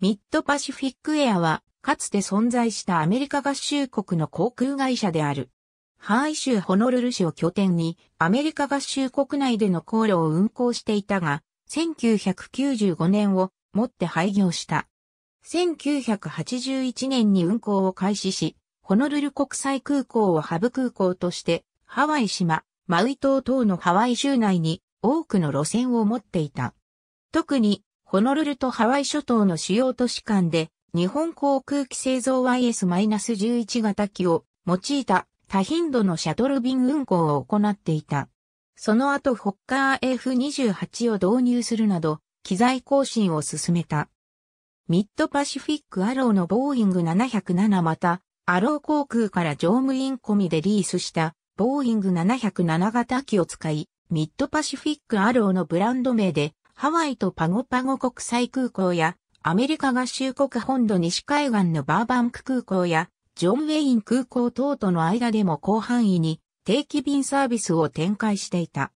ミッドパシフィックエアは、かつて存在したアメリカ合衆国の航空会社である。ハワイ州ホノルル市を拠点に、アメリカ合衆国内での航路を運航していたが、1995年をもって廃業した。1981年に運航を開始し、ホノルル国際空港をハブ空港として、ハワイ島、マウイ島等のハワイ州内に多くの路線を持っていた。特にホノルルとハワイ諸島の主要都市間で、日本航空機製造 YS-11 型機を用いた多頻度のシャトル便運航を行っていた。その後ホッカー F28 を導入するなど、機材更新を進めた。ミッドパシフィックアローのボーイング707また、アロー航空から乗務員込みでリースしたボーイング707型機を使い、ミッドパシフィックアローのブランド名でハワイとパゴパゴ国際空港や、アメリカ合衆国本土西海岸のバーバンク空港や、ジョン・ウェイン空港等との間でも広範囲に定期便サービスを展開していた。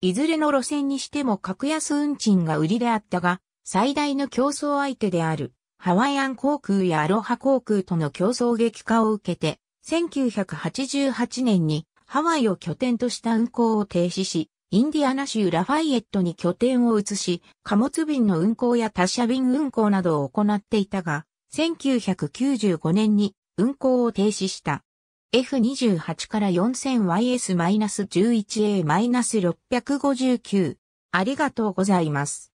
いずれの路線にしても格安運賃が売りであったが、最大の競争相手であるハワイアン航空やアロハ航空との競争激化を受けて、1988年にハワイを拠点とした運航を停止し、インディアナ州ラファイエットに拠点を移し、貨物便の運行や他社便運行などを行っていたが、1995年に運行を停止した。F28 から 4000YS-11A-659。ありがとうございます。